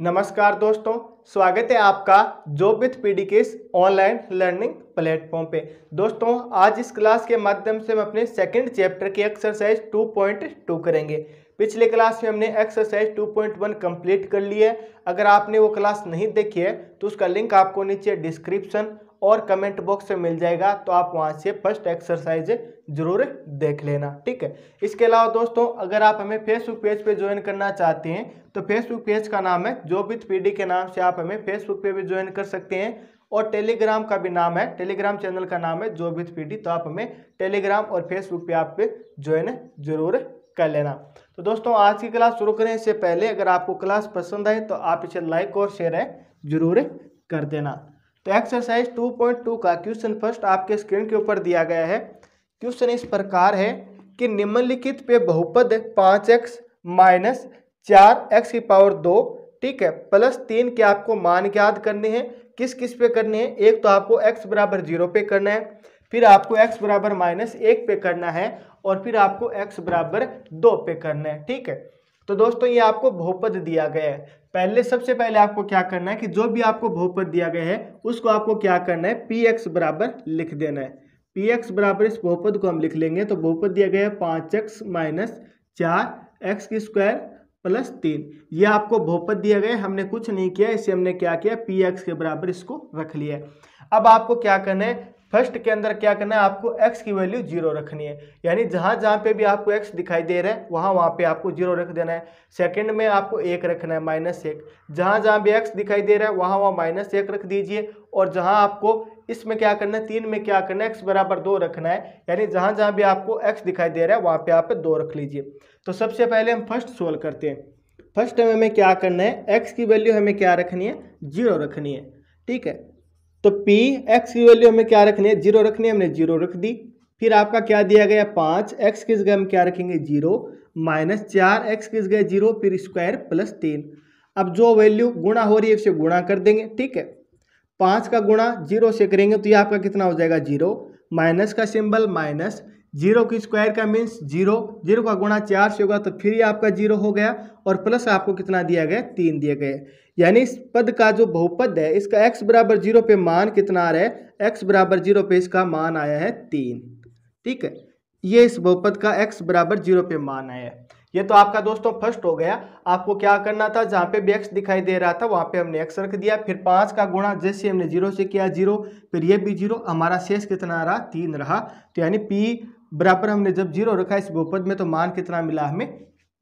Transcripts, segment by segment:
नमस्कार दोस्तों स्वागत है आपका जॉब विथ पी के इस ऑनलाइन लर्निंग प्लेटफॉर्म पे दोस्तों आज इस क्लास के माध्यम से हम अपने सेकंड चैप्टर की एक्सरसाइज 2.2 करेंगे पिछले क्लास में हमने एक्सरसाइज 2.1 कंप्लीट कर ली है अगर आपने वो क्लास नहीं देखी है तो उसका लिंक आपको नीचे डिस्क्रिप्शन और कमेंट बॉक्स में मिल जाएगा तो आप वहाँ से फर्स्ट एक्सरसाइज जरूर देख लेना ठीक है इसके अलावा दोस्तों अगर आप हमें फेसबुक पेज पे ज्वाइन करना चाहते हैं तो फेसबुक पेज का नाम है जो विथ पीडी के नाम से आप हमें फेसबुक पे भी ज्वाइन कर सकते हैं और टेलीग्राम का भी नाम है टेलीग्राम चैनल का नाम है जो विथ पीडी तो आप हमें टेलीग्राम और फेसबुक पर आप ज्वाइन जरूर कर लेना तो दोस्तों आज की क्लास शुरू करें इससे पहले अगर आपको क्लास पसंद आए तो आप इसे लाइक और शेयर है जरूर कर देना तो एक्सरसाइज 2.2 का क्वेश्चन फर्स्ट आपके स्क्रीन के ऊपर दिया गया है क्वेश्चन इस प्रकार है कि निम्नलिखित पे बहुपद पाँच एक्स माइनस चार एक्स की पावर दो ठीक है प्लस तीन के आपको मान याद करने हैं किस किस पे करने हैं एक तो आपको x बराबर जीरो पे करना है फिर आपको x बराबर माइनस एक पे करना है और फिर आपको x बराबर दो पे करना है ठीक है तो दोस्तों ये आपको बहुपद दिया गया है पहले सबसे पहले आपको क्या करना है कि जो भी आपको बहुपद दिया गया है उसको आपको क्या करना है पी एक्स बराबर लिख देना है पी एक्स बराबर इस बहुपद को हम लिख लेंगे तो बहुपद दिया गया है पाँच एक्स माइनस चार एक्स की स्क्वायर प्लस तीन ये आपको बहुपद दिया गया हमने कुछ नहीं किया इसे हमने क्या किया पी एक्स के बराबर इसको रख लिया अब आपको क्या करना है फर्स्ट के अंदर क्या करना है आपको एक्स की वैल्यू जीरो रखनी है यानी जहाँ जहाँ पे भी आपको एक्स दिखाई दे रहा है वहाँ वहाँ पे आपको जीरो रख देना है सेकंड में आपको एक रखना है माइनस एक जहाँ जहाँ भी एक्स दिखाई दे रहा है वहाँ वहाँ माइनस एक रख दीजिए और जहाँ आपको इसमें क्या करना है तीन में क्या करना है एक्स बराबर दो रखना है यानी जहाँ जहाँ भी आपको एक्स दिखाई दे रहा है वहाँ पर आप दो रख लीजिए तो सबसे पहले हम फर्स्ट सोल्व करते हैं फर्स्ट हमें क्या करना है एक्स की वैल्यू हमें क्या रखनी है जीरो रखनी है ठीक है तो पी एक्स की वैल्यू हमें क्या रखनी है जीरो रखनी है हमने जीरो रख दी फिर आपका क्या दिया गया पाँच एक्स की जगह हम क्या रखेंगे जीरो माइनस चार एक्स किस गए जीरो फिर स्क्वायर प्लस तीन अब जो वैल्यू गुणा हो रही है उसे गुणा कर देंगे ठीक है पाँच का गुणा जीरो से करेंगे तो ये आपका कितना हो जाएगा जीरो माइनस का सिंबल माइनस जीरो की स्क्वायर का मीन्स जीरो जीरो का गुणा चार से होगा तो फिर ये आपका जीरो हो गया और प्लस आपको कितना दिया गया तीन दिया गए यानी इस पद का जो बहुपद है इसका एक्स बराबर जीरो पे मान कितना आ रहा है एक्स बराबर जीरो पे इसका मान आया है तीन ठीक है ये इस बहुपद का एक्स बराबर जीरो पे मान आया है ये तो आपका दोस्तों फर्स्ट हो गया आपको क्या करना था जहाँ पे भी एक्स दिखाई दे रहा था वहाँ पे हमने एक्स रख दिया फिर पाँच का गुणा जैसे हमने जीरो से किया जीरो फिर ये भी जीरो हमारा शेष कितना रहा तीन रहा तो यानी पी बराबर हमने जब जीरो रखा इस बहुपद में तो मान कितना मिला हमें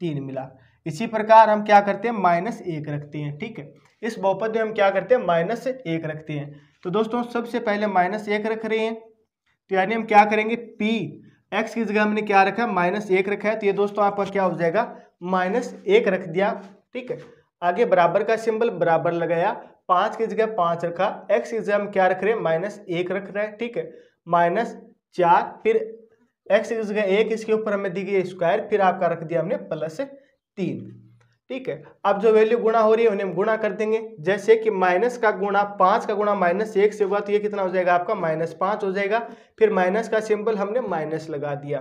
तीन मिला इसी प्रकार हम क्या करते हैं माइनस एक रखते हैं ठीक है इस बहुपद में हम क्या करते हैं माइनस एक रखते हैं तो दोस्तों सबसे पहले माइनस एक रख रहे हैं तो यानी हम क्या करेंगे पी एक्स की जगह हमने क्या रखा है माइनस एक रखा है तो ये दोस्तों पर क्या हो जाएगा माइनस एक रख दिया ठीक है आगे बराबर का सिंबल बराबर लगाया पाँच की जगह पाँच रखा एक्स की जगह हम क्या रख रहे हैं माइनस एक रख रहे हैं ठीक है माइनस चार फिर एक्स की एक इसके ऊपर हमें दी गई स्क्वायर फिर आपका रख दिया हमने प्लस तीन ठीक है अब जो वैल्यू गुणा हो रही है उन्हें हम गुणा कर देंगे जैसे कि माइनस का गुणा पाँच का गुणा माइनस एक से हुआ तो ये कितना हो जाएगा आपका माइनस पाँच हो जाएगा फिर माइनस का सिंबल हमने माइनस लगा दिया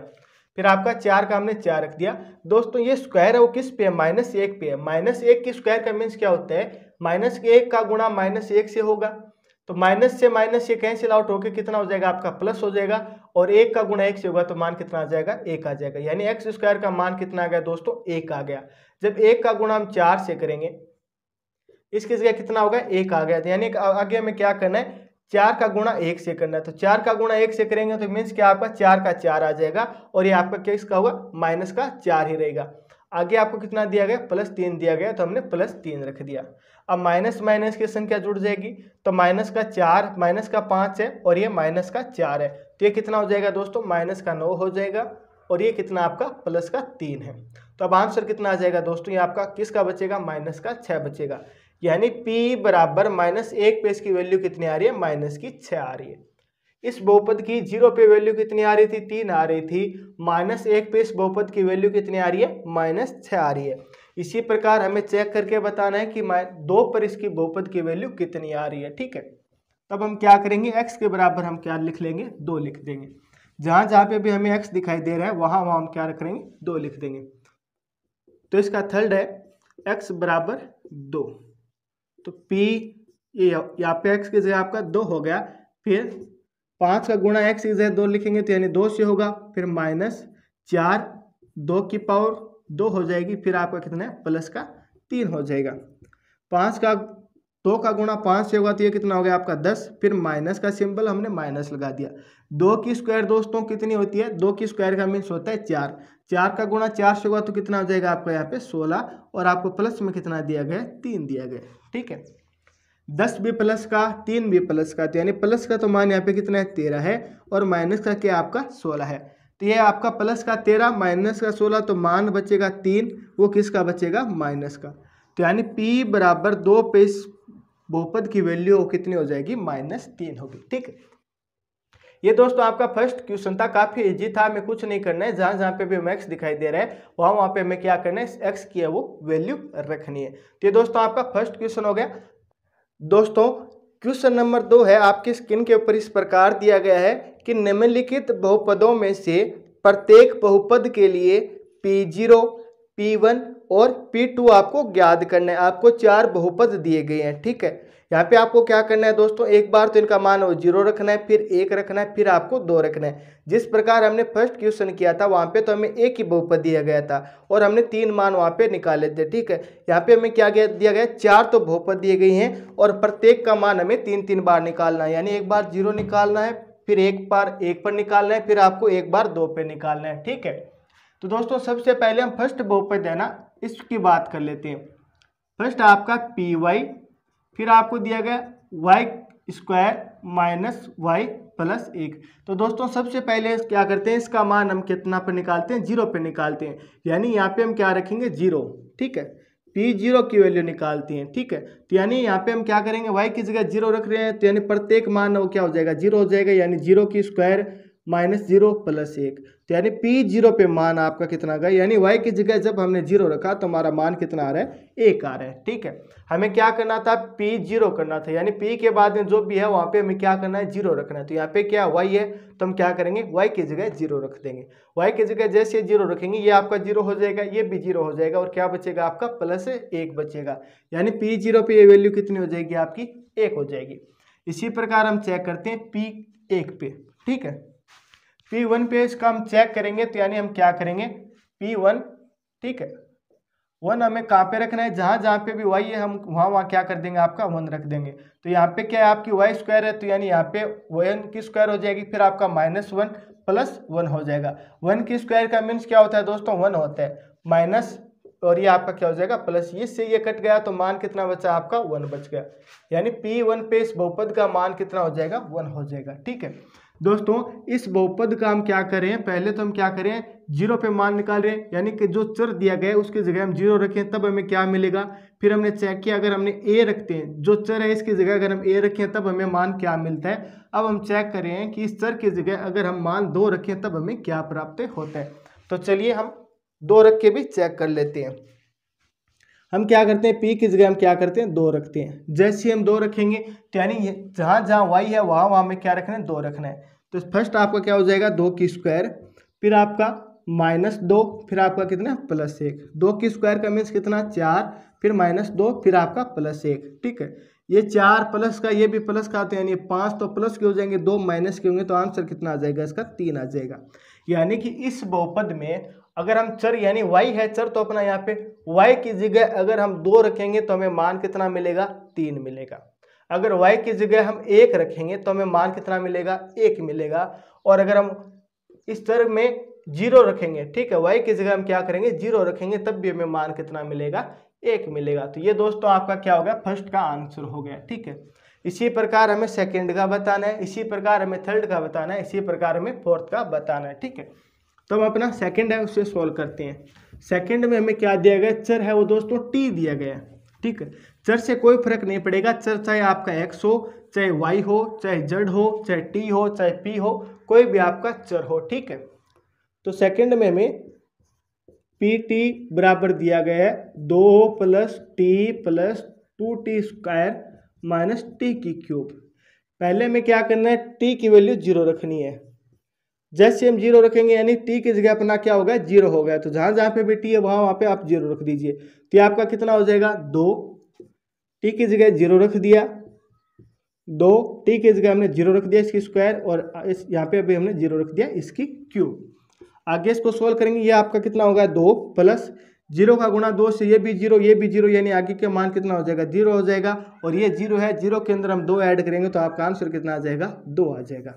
फिर आपका चार का हमने चार रख दिया दोस्तों ये स्क्वायर है वो किस पे है माइनस एक पे है माइनस एक की स्क्वायर का मीन्स क्या होता है माइनस एक का गुणा माइनस एक से होगा तो माइनस से माइनस ये कैंसिल आउट होकर कितना हो जाएगा आपका प्लस हो जाएगा और एक का गुणा एक से होगा तो मान कितना आ जाएगा एक आ जाएगा यानी एक्स स्क्वायर का मान कितना आ गया दोस्तों एक आ गया जब एक का गुणा हम चार से करेंगे इसकी जगह कितना होगा एक आ गया यानी आगे हमें क्या करना है चार का गुणा एक से करना है तो चार का गुणा एक से करेंगे तो मीन्स क्या आपका चार का चार आ जाएगा और ये आपका क्या इसका होगा माइनस का चार ही रहेगा आगे आपको कितना दिया गया प्लस तीन दिया गया तो हमने प्लस तीन रख दिया अब माइनस माइनस की संख्या जुड़ जाएगी तो माइनस का चार माइनस का पाँच है और ये माइनस का चार है तो ये कितना हो जाएगा दोस्तों माइनस का नौ हो जाएगा और ये कितना आपका प्लस का तीन है तो अब आंसर कितना आ जाएगा दोस्तों ये आपका किसका बचेगा माइनस का छः बचेगा यानी पी बराबर माइनस एक पे इसकी वैल्यू कितनी आ रही है माइनस की छः आ रही है इस बहुपद की जीरो पे वैल्यू कितनी आ रही थी तीन आ रही थी माइनस एक पे इस बहुपद की वैल्यू कितनी आ रही है माइनस छः आ रही है इसी प्रकार हमें चेक करके बताना है कि दो पर इसकी बहुपद की वैल्यू कितनी आ रही है ठीक है तब हम क्या करेंगे एक्स के बराबर हम क्या लिख लेंगे दो लिख देंगे जहाँ जहाँ पे भी हमें एक्स दिखाई दे रहा है वहाँ वहाँ हम क्या करेंगे दो लिख देंगे तो इसका थर्ड है एक्स बराबर दो तो पी ये यहाँ पे एक्स की जगह आपका दो हो गया फिर पाँच का गुणा एक्स इज है दो लिखेंगे तो यानी दो से होगा फिर माइनस चार दो की पावर दो हो जाएगी फिर आपका कितना है प्लस का तीन हो जाएगा पाँच का दो का गुणा पाँच से होगा तो ये कितना हो गया आपका दस फिर माइनस का सिंबल हमने माइनस लगा दिया दो की स्क्वायर दोस्तों कितनी होती है दो की स्क्वायर का मीन्स होता है चार चार का गुणा चार से होगा तो कितना हो जाएगा आपका यहाँ पे सोलह और आपको प्लस में कितना दिया गया तीन दिया गया ठीक है दस बी प्लस का तीन बी प्लस का तो यानी प्लस का तो मान यहाँ पे कितना है तेरह है और माइनस का क्या आपका सोलह है तो ये आपका प्लस का तेरह माइनस का सोलह तो मान बचेगा तीन वो किसका बचेगा माइनस का तो यानी पी बराबर दो पे इस बहुपद की वैल्यू कितनी हो जाएगी माइनस तीन होगी ठीक है ये दोस्तों आपका फर्स्ट क्वेश्चन था काफ़ी इजी था हमें कुछ नहीं करना है जहां जहां पे भी हम एक्स दिखाई दे रहा है वहां वहां पे हमें क्या करना है एक्स की है वो वैल्यू रखनी है तो ये दोस्तों आपका फर्स्ट क्वेश्चन हो गया दोस्तों क्वेश्चन नंबर दो है आपकी स्किन के ऊपर इस प्रकार दिया गया है कि निम्नलिखित बहुपदों में से प्रत्येक बहुपद के लिए पी जीरो पी वन और P2 आपको ज्ञात करना है आपको चार बहुपद दिए गए हैं ठीक है यहाँ पे आपको क्या करना है दोस्तों एक बार तो इनका मान जीरो रखना है फिर एक रखना है फिर आपको दो रखना है जिस प्रकार हमने फर्स्ट क्वेश्चन किया था वहाँ पे तो हमें एक ही बहुपद दिया गया था और हमने तीन मान वहाँ पे निकाले थे ठीक है यहाँ पे हमें क्या गया दिया गया चार तो बहुपद दिए गई हैं और प्रत्येक का मान हमें तीन तीन बार निकालना है यानी एक बार जीरो निकालना है फिर एक बार एक पर निकालना है फिर आपको एक बार दो पर निकालना है ठीक है तो दोस्तों सबसे पहले हम फर्स्ट बहुपद है ना इसकी बात कर लेते हैं फर्स्ट आपका पी वाई फिर आपको दिया गया Y square minus Y plus एक तो दोस्तों सबसे पहले क्या करते हैं इसका मान हम कितना पर निकालते हैं जीरो पर निकालते हैं यानी यहाँ पे हम क्या रखेंगे जीरो ठीक है पी जीरो की वैल्यू निकालते हैं ठीक है तो यानी यहाँ पे हम क्या करेंगे वाई की जगह जीरो रख रहे हैं तो यानी प्रत्येक मान वो क्या हो जाएगा जीरो हो जाएगा यानी जीरो की स्क्वायर माइनस जीरो प्लस एक तो यानी पी जीरो पे मान आपका कितना गया यानी वाई की जगह जब हमने जीरो रखा तो हमारा मान कितना आ रहा है एक आ रहा है ठीक है हमें क्या करना था पी जीरो करना था यानी पी के बाद में जो भी है वहाँ पे हमें क्या करना है जीरो रखना है तो यहाँ पे क्या वाई है तो हम क्या करेंगे वाई की जगह जीरो रख देंगे वाई की जगह जैसे जीरो रखेंगे ये आपका जीरो हो जाएगा ये भी जीरो हो जाएगा और क्या बचेगा आपका प्लस एक बचेगा यानी पी जीरो पे ये वैल्यू कितनी हो जाएगी आपकी एक हो जाएगी इसी प्रकार हम चेक करते हैं पी एक पे ठीक है पी वन पे इसका हम चेक करेंगे तो यानी हम क्या करेंगे पी वन ठीक है वन हमें कहाँ पे रखना है जहाँ जहाँ पे भी वाई है हम वहाँ वहाँ क्या कर देंगे आपका वन रख देंगे तो यहाँ पे क्या है आपकी वाई स्क्वायर है तो यानी यहाँ पे वन की स्क्वायर हो जाएगी फिर आपका माइनस वन प्लस वन हो जाएगा वन की स्क्वायर का मीन्स क्या होता है दोस्तों वन होता है माइनस और ये आपका क्या हो जाएगा प्लस ये से ये कट गया तो मान कितना बचा आपका वन बच गया यानी पी वन पे इस बहुपद का मान कितना हो जाएगा वन हो जाएगा ठीक है दोस्तों इस बहुपद का हम क्या करें पहले तो हम क्या करें जीरो पे मान निकाल रहे हैं यानी कि जो चर दिया गया है उसकी जगह हम जीरो रखें तब हमें क्या मिलेगा फिर हमने चेक किया अगर हमने ए रखते हैं जो चर है इसकी जगह अगर हम ए रखें तब हमें मान क्या मिलता है अब हम चेक करें कि इस चर की जगह अगर हम मान दो रखें तब हमें क्या प्राप्त होता है तो चलिए हम दो रख के भी चेक कर लेते हैं हम क्या करते हैं पी की जगह हम क्या करते हैं दो रखते हैं जैसे हम दो रखेंगे तो यानी जहाँ जहाँ वाई है वहाँ वहां में क्या रखना है दो रखना है तो फर्स्ट आपका क्या हो जाएगा दो की स्क्वायर फिर आपका माइनस दो फिर आपका कितना प्लस एक दो की स्क्वायर का मीन्स कितना चार फिर माइनस दो फिर आपका प्लस एक ठीक है ये चार प्लस का ये भी प्लस का आते हैं यानी पाँच तो प्लस के हो जाएंगे दो माइनस के होंगे तो आंसर कितना आ जाएगा इसका तीन आ जाएगा यानी कि इस बहुपद में अगर हम चर यानी वाई है चर तो अपना यहाँ पे वाई की जगह अगर हम दो रखेंगे तो हमें मान कितना मिलेगा तीन मिलेगा अगर वाई की जगह हम एक रखेंगे तो हमें मान कितना मिलेगा एक मिलेगा और अगर हम इस चर में जीरो रखेंगे ठीक है वाई की जगह हम क्या करेंगे जीरो रखेंगे तब भी हमें मान कितना मिलेगा एक मिलेगा तो ये दोस्तों आपका क्या हो गया फर्स्ट का आंसर हो गया ठीक है इसी प्रकार हमें सेकंड का बताना है इसी प्रकार हमें थर्ड का बताना है इसी प्रकार हमें फोर्थ का बताना है ठीक है तो हम अपना सेकेंड है उसे सॉल्व करते हैं सेकेंड में हमें क्या दिया गया चर है वो दोस्तों टी दिया गया ठीक है चर से कोई फर्क नहीं पड़ेगा चर चाहे आपका एक्स हो चाहे वाई हो चाहे जेड हो चाहे टी हो चाहे पी हो कोई भी आपका चर हो ठीक है तो सेकंड में हमें पी टी बराबर दिया गया है दो plus T plus two T square minus T की क्यूब पहले हमें क्या करना है टी की वैल्यू जीरो रखनी है जैसे हम जीरो रखेंगे यानी टी की जगह अपना क्या हो गया जीरो हो गया तो जहां जहाँ पे भी टी है वहां वहां पे आप जीरो रख दीजिए तो आपका कितना हो जाएगा दो टी की जगह जीरो रख दिया दो टी की जगह हमने जीरो रख दिया इसकी स्क्वायर और इस यहाँ पे अभी हमने जीरो रख दिया इसकी क्यूब आगे इसको सोल्व करेंगे ये आपका कितना होगा दो प्लस जीरो का गुणा दो से ये भी जीरो ये भी जीरो यानी आगे के मान कितना हो जाएगा जीरो हो जाएगा और ये जीरो है जीरो के अंदर हम दो ऐड करेंगे तो आपका आंसर कितना आ जाएगा दो आ जाएगा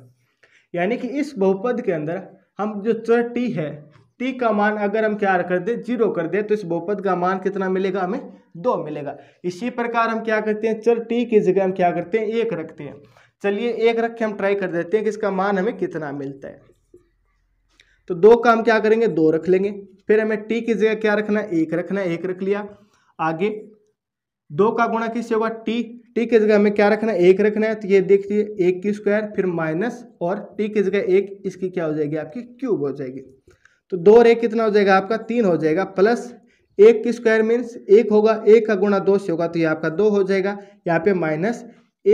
यानी कि इस बहुपद के अंदर हम जो चर टी है टी का मान अगर हम क्या कर दे जीरो कर दे तो इस बहुपद का मान कितना मिलेगा हमें दो मिलेगा इसी प्रकार हम क्या करते हैं चर टी की जगह हम क्या करते हैं एक रखते हैं चलिए एक रख के हम ट्राई कर देते हैं कि इसका मान हमें कितना मिलता है तो दो का हम क्या करेंगे दो रख लेंगे फिर हमें टी की जगह क्या रखना है एक रखना है एक रख लिया आगे दो का गुणा किससे होगा टी टी की जगह हमें क्या रखना है एक रखना है तो ये देख लीजिए एक की स्क्वायर फिर माइनस और टी की जगह एक इसकी क्या हो जाएगी आपकी क्यूब हो जाएगी तो दो और एक कितना हो जाएगा आपका तीन हो जाएगा प्लस एक की स्क्वायर मीन्स एक होगा एक का गुणा दो से होगा तो ये आपका दो हो जाएगा यहाँ पे माइनस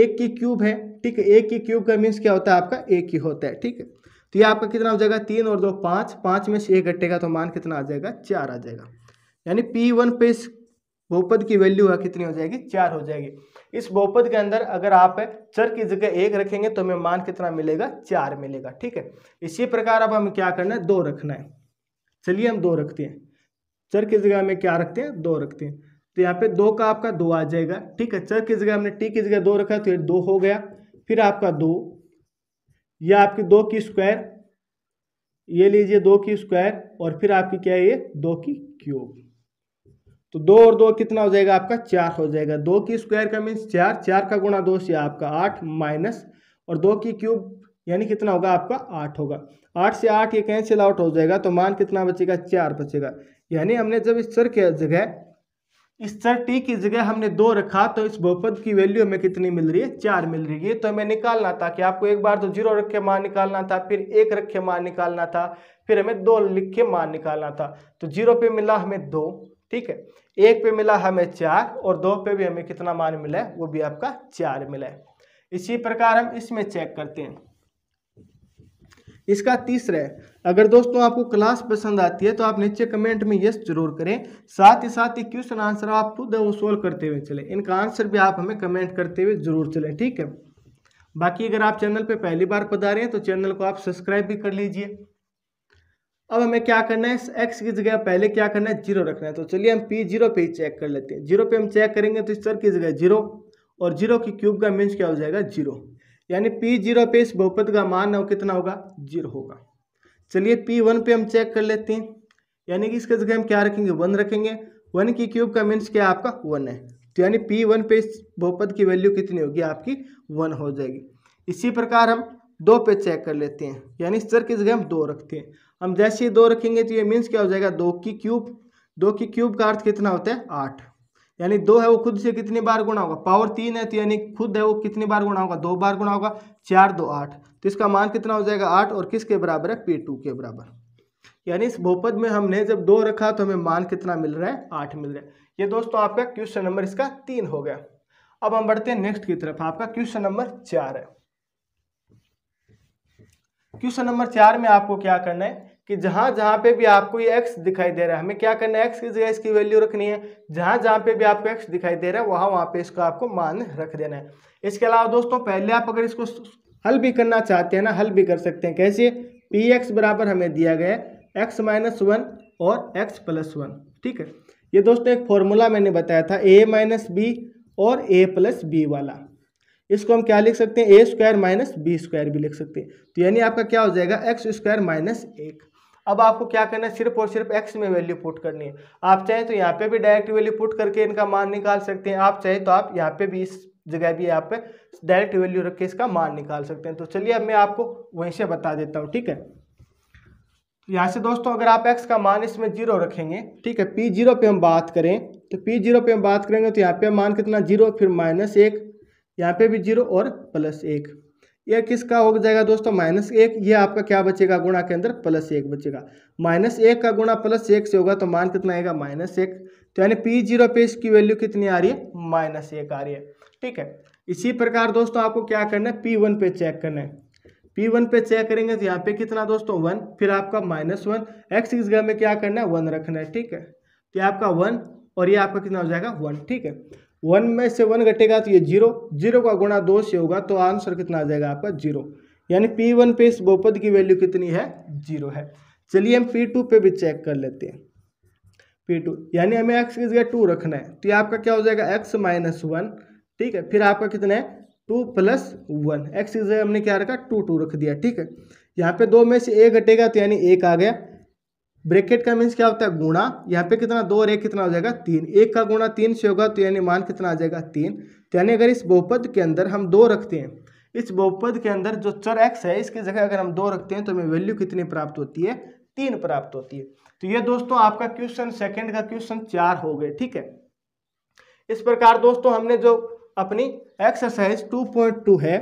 एक की क्यूब है ठीक है एक की क्यूब का मीन्स क्या होता है आपका एक ही होता है ठीक है तो ये आपका कितना हो जाएगा तीन और दो पाँच पाँच में से एक घटेगा तो मान कितना आ जाएगा चार आ जाएगा यानी पी वन पे बहुपद की वैल्यू है कितनी हो जाएगी चार हो जाएगी इस बहुपद के अंदर अगर आप चर की जगह एक रखेंगे तो हमें मान कितना मिलेगा चार मिलेगा ठीक है इसी प्रकार अब हमें क्या करना है दो रखना है चलिए हम दो रखते हैं चर की जगह हमें क्या रखते हैं दो रखते हैं तो यहाँ पे दो का आपका दो आ जाएगा ठीक है चर की जगह हमने टी की जगह दो रखा तो ये दो हो गया फिर आपका दो या आपकी दो की स्क्वायर ये लीजिए दो की स्क्वायर और फिर आपकी क्या है ये दो की क्यूब तो दो और दो कितना हो जाएगा आपका चार हो जाएगा दो की स्क्वायर का मीन्स चार चार का गुणा दो से आपका आठ माइनस और दो की क्यूब यानी कितना होगा आपका आठ होगा आठ से आठ ये कैंसिल आउट हो जाएगा तो मान कितना बचेगा चार बचेगा यानी हमने जब इस चर के जगह इस चर टी की जगह हमने दो रखा तो इस बहुपद की वैल्यू हमें कितनी मिल रही है चार मिल रही है तो हमें निकालना था कि आपको एक बार तो जीरो रख के मान निकालना था फिर एक रख के मान निकालना था फिर हमें दो लिख के मान निकालना था तो जीरो पे मिला हमें दो ठीक है एक पे मिला हमें चार और दो पे भी हमें कितना मान मिला है वो भी आपका चार मिला है इसी प्रकार हम इसमें चेक करते हैं इसका तीसरा है अगर दोस्तों आपको क्लास पसंद आती है तो आप नीचे कमेंट में यस जरूर करें साथ ही साथ ही क्वेश्चन आंसर आप खुद वो सोल्व करते हुए चले इनका आंसर भी आप हमें कमेंट करते हुए जरूर चले ठीक है बाकी अगर आप चैनल पर पहली बार पधारे हैं तो चैनल को आप सब्सक्राइब भी कर लीजिए अब हमें क्या करना है एक्स की जगह पहले क्या करना है जीरो रखना है तो चलिए हम पी जीरो पे ही चेक कर लेते हैं जीरो पे हम चेक करेंगे तो इस तरह की जगह जीरो और जीरो की क्यूब का मीन्स क्या हो जाएगा जीरो यानी पी जीरो पे इस बहुपद का मान हो कितना होगा जीरो होगा चलिए पी वन पे हम चेक कर लेते हैं यानी कि इसकी जगह हम क्या रखेंगे वन रखेंगे वन की क्यूब का मीन्स क्या आपका वन है तो यानी पी वन पे इस बहुपद की वैल्यू कितनी होगी आपकी वन हो जाएगी इसी प्रकार हम दो पे चेक कर लेते हैं यानी इस तरह की जगह हम दो रखते हैं हम जैसे ही दो रखेंगे तो ये मीन्स क्या हो जाएगा दो की क्यूब दो की क्यूब का अर्थ कितना होता है आठ यानी दो है वो खुद से कितनी बार गुणा होगा पावर तीन है तो यानी खुद है वो कितनी बार गुणा होगा दो बार गुणा होगा चार दो आठ तो इसका मान कितना हो जाएगा आठ और किसके बराबर है पी टू के बराबर यानी इस भोपद में हमने जब दो रखा तो हमें मान कितना मिल रहा है आठ मिल रहा है ये दोस्तों आपका क्वेश्चन नंबर इसका तीन हो गया अब हम बढ़ते हैं नेक्स्ट की तरफ आपका क्वेश्चन नंबर चार है क्वेश्चन नंबर चार में आपको क्या करना है कि जहाँ जहाँ पे भी आपको ये एक्स दिखाई दे रहा है हमें क्या करना है एक्स की जगह इसकी वैल्यू रखनी है जहाँ जहाँ पे भी आपको एक्स दिखाई दे रहा है वहाँ वहाँ पे इसको आपको मान रख देना है इसके अलावा दोस्तों पहले आप अगर इसको हल भी करना चाहते हैं ना हल भी कर सकते हैं कैसे पी एक्स बराबर हमें दिया गया है एक्स माइनस वन और एक्स प्लस वन ठीक है ये दोस्तों एक फॉर्मूला मैंने बताया था ए माइनस बी और ए प्लस बी वाला इसको हम क्या लिख सकते हैं A square minus B square भी लिख सकते हैं तो यानी आपका क्या हो जाएगा एक्स स्क्वायर माइनस एक अब आपको क्या करना है सिर्फ और सिर्फ एक्स में वैल्यू पुट करनी है आप चाहें तो यहाँ पे भी डायरेक्ट वैल्यू पुट करके इनका मान निकाल सकते हैं आप चाहें तो आप यहाँ पे भी इस जगह भी यहाँ पे डायरेक्ट वैल्यू रख के इसका मान निकाल सकते हैं तो चलिए अब मैं आपको वहीं से बता देता हूँ ठीक है यहाँ से दोस्तों अगर आप एक्स का मान इसमें जीरो रखेंगे ठीक है पी जीरो पे हम बात करें तो पी जीरो पे हम बात करेंगे तो यहाँ पे मान कितना जीरो फिर माइनस एक यहाँ पे भी जीरो और प्लस एक यह किसका हो जाएगा दोस्तों माइनस एक ये आपका क्या बचेगा गुणा के अंदर प्लस एक बचेगा माइनस एक का गुणा प्लस एक से होगा तो मान कितना आएगा माइनस एक तो यानी पी जीरो पे इसकी वैल्यू कितनी आ रही है माइनस एक आ रही है ठीक है इसी प्रकार दोस्तों आपको क्या करना है पी वन पे चेक करना है पी वन पे चेक करेंगे तो यहाँ पे कितना दोस्तों वन फिर आपका माइनस वन एक्स की जगह में क्या करना है वन रखना है ठीक है तो आपका वन और ये आपका कितना हो जाएगा वन ठीक है वन में से वन घटेगा तो ये जीरो जीरो का गुणा दो से होगा तो आंसर कितना आ जाएगा आपका जीरो यानी पी वन पे इस बहुपद की वैल्यू कितनी है जीरो है चलिए हम पी टू पे भी चेक कर लेते हैं पी टू यानी हमें एक्स की जगह टू रखना है तो ये आपका क्या हो जाएगा एक्स माइनस वन ठीक है फिर आपका कितना है टू प्लस वन एक्स की जगह हमने क्या रखा टू टू रख दिया ठीक है यहाँ पे दो में से एक घटेगा तो यानी एक आ गया ब्रेकेट का मीन्स क्या होता है गुणा यहाँ पे कितना दो और एक कितना हो जाएगा तीन एक का गुणा तीन से होगा तो यानी मान कितना आ जाएगा तीन तो यानी अगर इस बहुपद के अंदर हम दो रखते हैं इस बहुपद के अंदर जो चर एक्स है इसकी जगह अगर हम दो रखते हैं तो हमें वैल्यू कितनी प्राप्त होती है तीन प्राप्त होती है तो ये दोस्तों आपका क्वेश्चन सेकेंड का क्वेश्चन चार हो गए ठीक है इस प्रकार दोस्तों हमने जो अपनी एक्सरसाइज टू पॉइंट टू है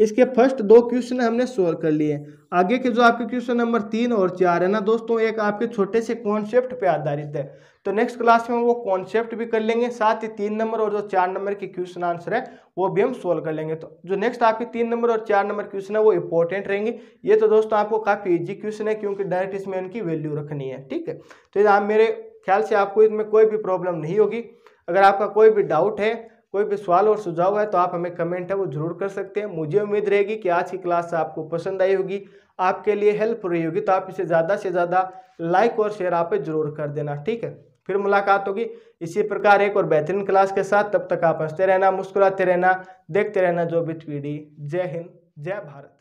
इसके फर्स्ट दो क्वेश्चन हमने सोल्व कर लिए आगे के जो आपके क्वेश्चन नंबर तीन और चार है ना दोस्तों एक आपके छोटे से कॉन्सेप्ट पे आधारित है तो नेक्स्ट क्लास में हम वो कॉन्सेप्ट भी कर लेंगे साथ ही तीन नंबर और जो चार नंबर के क्वेश्चन आंसर है वो भी हम सोल्व कर लेंगे तो जो नेक्स्ट आपके तीन नंबर और चार नंबर क्वेश्चन है वो इंपॉर्टेंट रहेंगे ये तो दोस्तों आपको काफ़ी ईजी क्वेश्चन है क्योंकि डायरेक्ट इसमें उनकी वैल्यू रखनी है ठीक है तो आप मेरे ख्याल से आपको इसमें कोई भी प्रॉब्लम नहीं होगी अगर आपका कोई भी डाउट है कोई भी सवाल और सुझाव है तो आप हमें कमेंट है वो जरूर कर सकते हैं मुझे उम्मीद रहेगी कि आज की क्लास आपको पसंद आई होगी आपके लिए हेल्प रही होगी तो आप इसे ज़्यादा से ज़्यादा लाइक और शेयर आप जरूर कर देना ठीक है फिर मुलाकात होगी इसी प्रकार एक और बेहतरीन क्लास के साथ तब तक आप हंसते रहना मुस्कुराते रहना देखते रहना जो भी वीडियो जय हिंद जय भारत